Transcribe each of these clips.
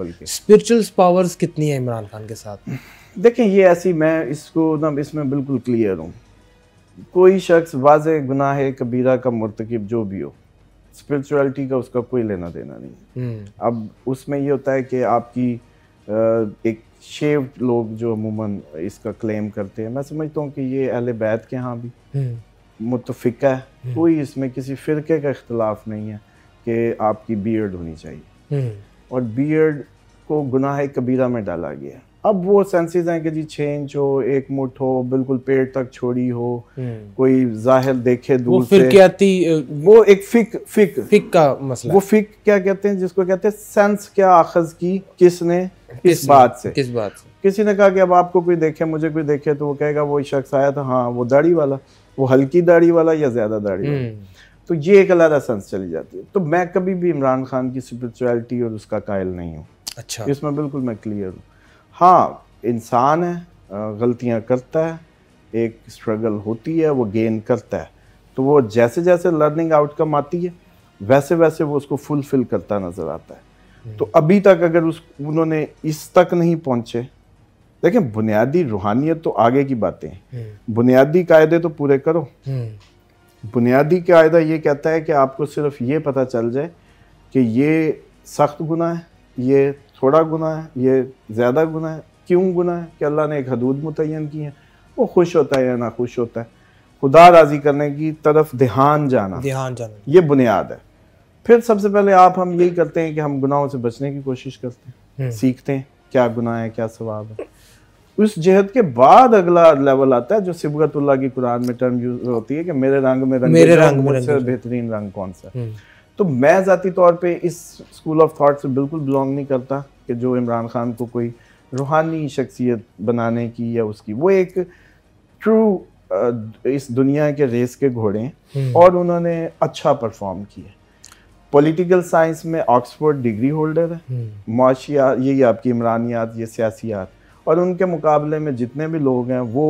Spiritual powers कितनी है इमरान खान के साथ देखें ये ऐसी मैं इसको ना इसमें बिल्कुल क्लियर हूँ कोई शख्स वाज गुनाह कबीरा का मरतकब जो भी हो स्पिरिचुअलिटी का उसका कोई लेना देना नहीं हम्म। अब उसमें ये होता है कि आपकी एक शेव लोग जो अमूमन इसका क्लेम करते हैं मैं समझता हूँ कि ये अहल बैत के यहाँ भी हम्म। मुतफ़ा है हम्म। कोई इसमें किसी फ़िरके का इख्तलाफ नहीं है कि आपकी एड होनी चाहिए और बियर्ड को गुनाह कबीरा में डाला गया अब वो सेंसेस हैं कि जी छः इंच हो एक मुठ हो बिल्कुल पेड़ तक छोड़ी हो हम्म। कोई जाहिर देखे दूर वो फिर से क्या थी वो एक फिक फिक फिक का मसला वो फिक क्या कहते हैं जिसको कहते हैं सेंस क्या आखज की किसने किस, किस बात से किस बात से किसी ने कहा कि अब आपको कोई देखे मुझे कोई देखे तो वो कहेगा वो शख्स आया था हाँ वो दाढ़ी वाला वो हल्की दाढ़ी वाला या ज्यादा दाढ़ी वाला हम्म। तो ये एक अलग सेंस चली जाती है तो मैं कभी भी इमरान खान की स्परिचुअलिटी और उसका कायल नहीं हूँ अच्छा इसमें बिल्कुल मैं क्लियर हूँ हाँ इंसान है गलतियाँ करता है एक स्ट्रगल होती है वो गेन करता है तो वो जैसे जैसे लर्निंग आउटकम आती है वैसे वैसे वो उसको फुलफिल करता नज़र आता है हम्म। तो अभी तक अगर उस उन्होंने इस तक नहीं पहुँचे देखें बुनियादी रूहानियत तो आगे की बातें हैं हम्म। बुनियादी कायदे तो पूरे करो हम्म। बुनियादी कायदा ये कहता है कि आपको सिर्फ ये पता चल जाए कि ये सख्त गुना है ये थोड़ा गुना है ये ज़्यादा गुना है क्यों गुना है कि अल्लाह ने एक हदूद मुतन की है वो खुश होता है या ना खुश होता है खुदा राजी करने की तरफ ध्यान जाना ध्यान जाना ये बुनियाद है फिर सबसे पहले आप हम यही करते हैं कि हम गुनाहों से बचने की कोशिश करते हैं हम्म। सीखते हैं क्या गुनाह है क्या स्वाब है उस जहद के बाद अगला लेवल आता है जो सिबगतुल्ला की कुरान में टर्म यूज होती है कि मेरे रंग में रंग मेरे रंग में बेहतरीन रंग कौन सा हम्म। तो मैं ज़ाती तौर पे इस स्कूल ऑफ थाट से बिल्कुल बिलोंग नहीं करता कि जो इमरान खान को कोई रूहानी शख्सियत बनाने की या उसकी वो एक ट्रू इस दुनिया के रेस के घोड़े हैं हम्म। और उन्होंने अच्छा परफॉर्म किया पॉलिटिकल साइंस में ऑक्सफोर्ड डिग्री होल्डर है हम्म। माशियात यही आपकी इमरानियात ये सियासियात और उनके मुकाबले में जितने भी लोग हैं वो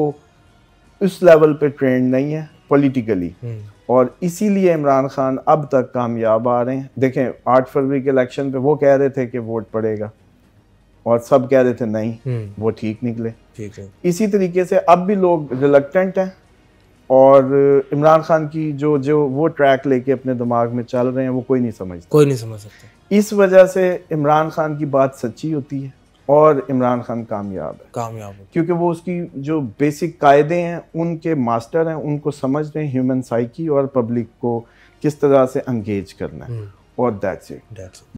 उस लेवल पे ट्रेंड नहीं है पॉलिटिकली हम्म। और इसीलिए इमरान खान अब तक कामयाब आ रहे हैं देखें आठ फरवरी के इलेक्शन पे वो कह रहे थे कि वोट पड़ेगा और सब कह रहे थे नहीं हम्म। वो ठीक निकले ठीक है इसी तरीके से अब भी लोग रिलकटेंट हैं और इमरान खान की जो जो वो ट्रैक लेके अपने दिमाग में चल रहे हैं वो कोई नहीं समझता कोई नहीं समझ सकता इस वजह से इमरान खान की बात सच्ची होती है और इमरान खान कामयाब है कामयाब है क्योंकि वो उसकी जो बेसिक कायदे हैं उनके मास्टर हैं उनको समझ रहे हैं ह्यूमन साइकी और पब्लिक को किस तरह से अंगेज करना है हम्म। और दैट्स इट